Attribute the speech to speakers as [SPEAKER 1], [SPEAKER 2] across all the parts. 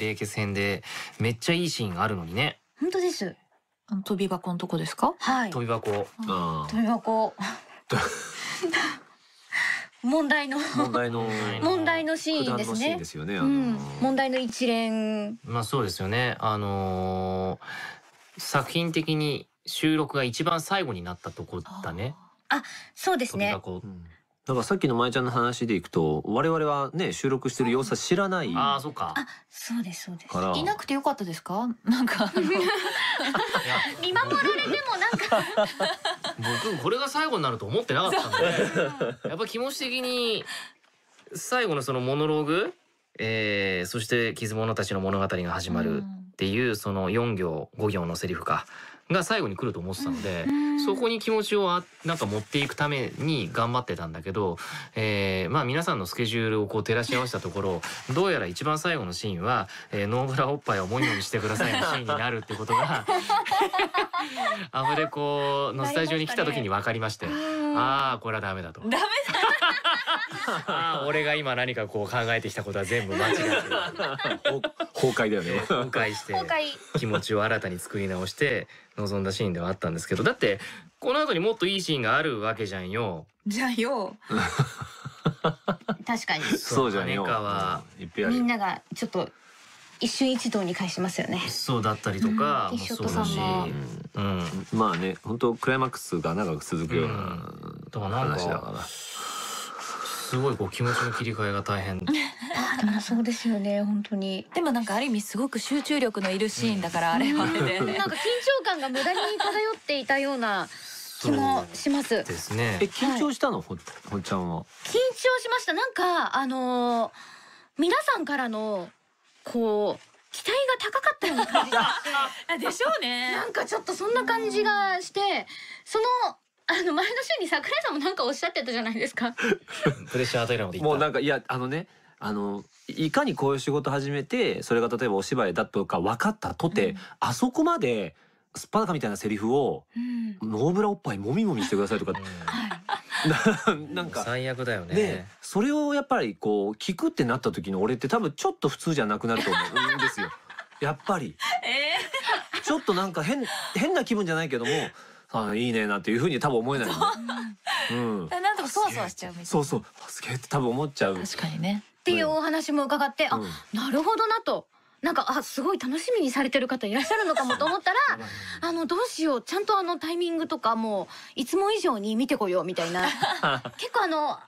[SPEAKER 1] 冷血編でめっちゃいいシーンあるのにね
[SPEAKER 2] 本当ですあの飛び箱のと
[SPEAKER 1] こですかはい飛び箱飛
[SPEAKER 2] び箱 問題の問題の 問題のシーンですね。ねうん、問題の一連。
[SPEAKER 1] まあそうですよね。あのー、作品的に収録が一番最後になったとこだね。あそうですね。うん、だからさっきのまちゃんの話でいくと我々はね収録してる様子は知らないああそうかあ
[SPEAKER 2] そうですそうですいなくてよかったですか なんか見守られてもなんか
[SPEAKER 1] 僕これが最後になると思ってなかったんで やっぱ気持ち的に最後のそのモノローグ、えー、そして傷者たちの物語が始まるっていうその4行5行のセリフかが最後に来ると思ってたので、そこに気持ちをあなんか持っていくために頑張ってたんだけど、えー、まあ皆さんのスケジュールをこう照らし合わせたところどうやら一番最後のシーンは、えー、ノーブラおっぱいをモニモにしてくださいのシーンになるってことがアフレコのスタジオに来た時に分かりまして、ああこれはダメだと。ダメだ 俺が今何かこう考えてきたことは全部間違ってる 崩壊だよね崩壊して気持ちを新たに作り直して臨んだシーンではあったんですけどだってこの後にもっといいシーンがあるわけじゃんよ
[SPEAKER 2] じゃんよ 確かにそうじゃねんよみんながちょっと一瞬一同に返しますよね。
[SPEAKER 1] そうだったりとか、うん、そうだし、まあね、本当クライマックスが長く続くような話だから。うん、かすごいこう気持ちの切り替えが大変で
[SPEAKER 2] もそうですよね本当にでもなんかある意味すごく集中力のいるシーンだから、あれはね、なんか緊張感が無駄に漂っていたような気もしますですねえ緊張したの、
[SPEAKER 1] はい、ほっちゃんは
[SPEAKER 2] 緊張しましたなんかあのー、皆さんからのこう期待が高かったような感じが でしょうねなんかちょっとそんな感じがしてそのあの前の週に桜井さんもなんかおっしゃってたじゃないですか。
[SPEAKER 1] プレッシャー与えるのでもうなんかいやあのねあのいかにこういう仕事始めてそれが例えばお芝居だとか分かったとて、うん、あそこまですっぱだかみたいなセリフを、うん、ノーブラおっぱいもみもみしてくださいとか、う ん、なんか最悪だよねねそれをやっぱりこう聞くってなった時の俺って多分ちょっと普通じゃなくなると思うんですよやっぱり、えー、ちょっとなんか変変な気分じゃないけどもあいいねなんていうふうに多分思えない、ね。うん。
[SPEAKER 2] なんとかそわそわしちゃうみたいな。そう
[SPEAKER 1] そう。すげえって多分思っちゃう。確かにね。
[SPEAKER 2] っていうお話も伺って、うん、あ、なるほどなと。なんかあすごい楽しみにされてる方いらっしゃるのかもと思ったらあのどうしようちゃんとあのタイミングとかもういつも以上に見てこようみたいな 結構あのハー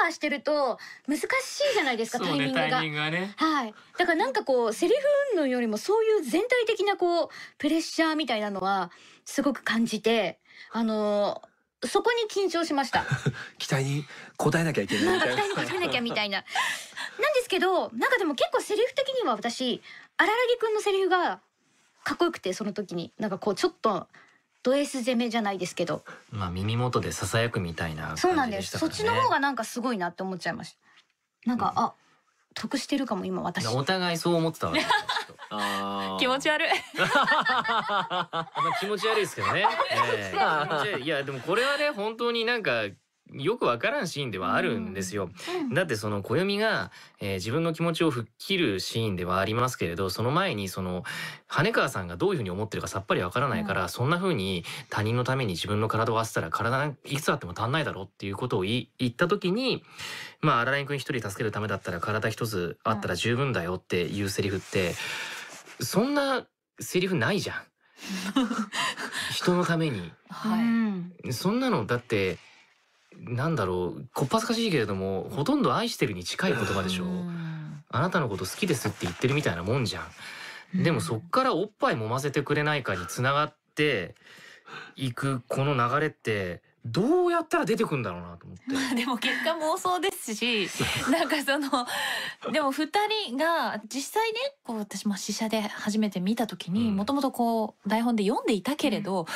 [SPEAKER 2] ハーしてると難しいじゃないですか、タイミングが。ングがね、はい、だからなんかこうセリフ運動よりもそういう全体的なこうプレッシャーみたいなのはすごく感じて、あのー、そこに緊張しました。
[SPEAKER 1] 期待に応えなきゃいけないみたいな。期待に応えなきゃみたいな。
[SPEAKER 2] なんですけど、なんかでも結構セリフ的には私、荒木くんのセリフがかっこよくて、その時に。なんかこう、ちょっと、ドエス攻めじゃないですけど。
[SPEAKER 1] まあ耳元で囁くみたいな、ね、そうなんです。そっちの方が
[SPEAKER 2] なんかすごいなって思っちゃいました。なんか、うん、あ、得してるかも今私。お互いそう思ってたわけ
[SPEAKER 1] 気持ち悪い まあ気持ち悪いですけどね。ね いやでもこれはね本当になんかよくわからんシーンではあるんですよ。うん、だってその暦が、えー、自分の気持ちを吹っ切るシーンではありますけれどその前にその羽川さんがどういうふうに思ってるかさっぱりわからないから、うん、そんなふうに他人のために自分の体を合わせたら体いくつあっても足んないだろうっていうことを言った時にまあ荒井君一人助けるためだったら体一つあったら十分だよっていうセリフって、うん、そんなセリフないじゃん。人のために、はい、そんなのだってなんだろうこっぱずかしいけれどもほとんど「愛してる」に近い言葉でしょあなたのこと好きですって言ってるみたいなもんじゃんでもそっからおっぱい揉ませてくれないかにつながっていくこの流れってどうやったら出てくんだろうなと思
[SPEAKER 2] って。でも結果妄想ですし、なんかその、でも二人が実際ね、こう私も試写で初めて見た時に、もともとこう台本で読んでいたけれど、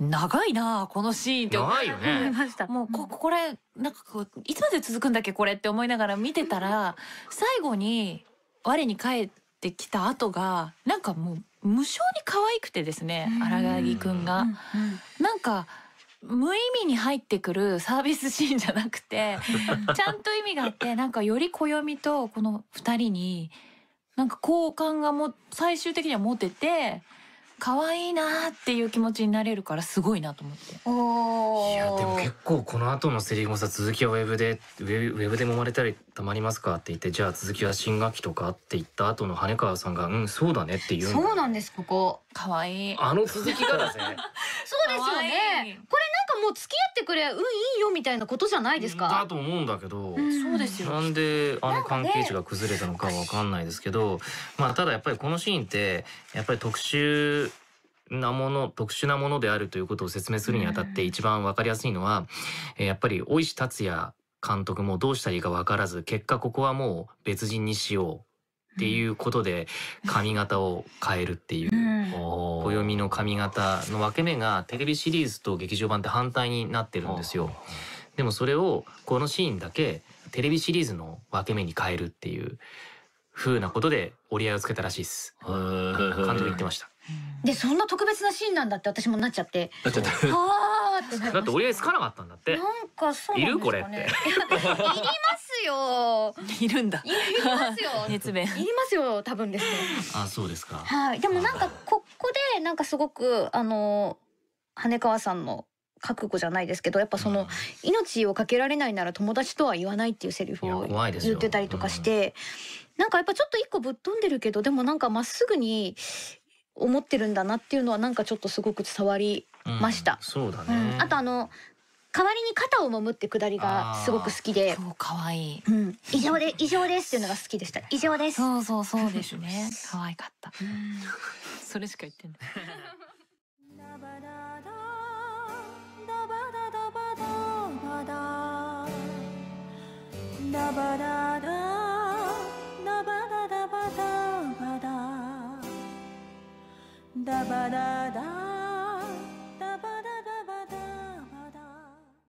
[SPEAKER 2] うん、長いなこのシーンって思いました。もうこ、これ、なんかこう、いつまで続くんだっけこれって思いながら見てたら、最後に我に返ってきた後が、なんかもう無性に可愛くてですね、荒垣くんが。なんか、無意味に入ってくるサービスシーンじゃなくて、ちゃんと意味があって、なんかより暦とこの二人に、なんか好感がも、最終的には持てて、可愛いなっていう気持ちになれるからすごいなと思って。おいや
[SPEAKER 1] でも結構この後のセリフもさ続きはウェブでウェブウェブで揉まれたりたまりますかって言ってじゃあ続きは新学期とかって言った後の羽川さんがうんそうだねって言うそう
[SPEAKER 2] なんですここ可愛いあの続きがすね。そうですよねこも付き合ってくれ運いいよみたいなことじゃないですかだ
[SPEAKER 1] と思うんだけど、うん、そうですよなんであの関係値が崩れたのかは分かんないですけど、まあただやっぱりこのシーンってやっぱり特殊なもの特殊なものであるということを説明するにあたって一番分かりやすいのは、うん、やっぱり大石達也監督もどうしたらいいか分からず結果ここはもう別人にしようっていうことで髪型を変えるっていう、うん、暦の髪型の分け目がテレビシリーズと劇場版って反対になってるんですよ。でもそれをこのシーンだけテレビシリーズの分け目に変えるっていう風なことで折り合いをつけたらしいです。監督言ってました。
[SPEAKER 2] でそんな特別なシーンなんだって私もなっちゃって。なっちゃった。ってだって折
[SPEAKER 1] り合いつかなかったんだってなんかそう、ね、いるこれいりま
[SPEAKER 2] すよいるんだいりますよ熱弁いりますよ多分です
[SPEAKER 1] あそうですか
[SPEAKER 2] はいでもなんかここでなんかすごくあの羽川さんの覚悟じゃないですけどやっぱその、命をかけられないなら友達とは言わないっていうセリフを言ってたりとかして、うん、なんかやっぱちょっと一個ぶっ飛んでるけどでもなんかまっすぐに思ってるんだなっていうのはなんかちょっとすごく伝わりました。そうだね、あとあの代わりに肩を揉むってくだりがすごく好きで。そう可愛い、うん、異常で異常ですっていうのが好きでした。異常です。そうそうそうですね。可愛かった。それしか言ってない。ダ バ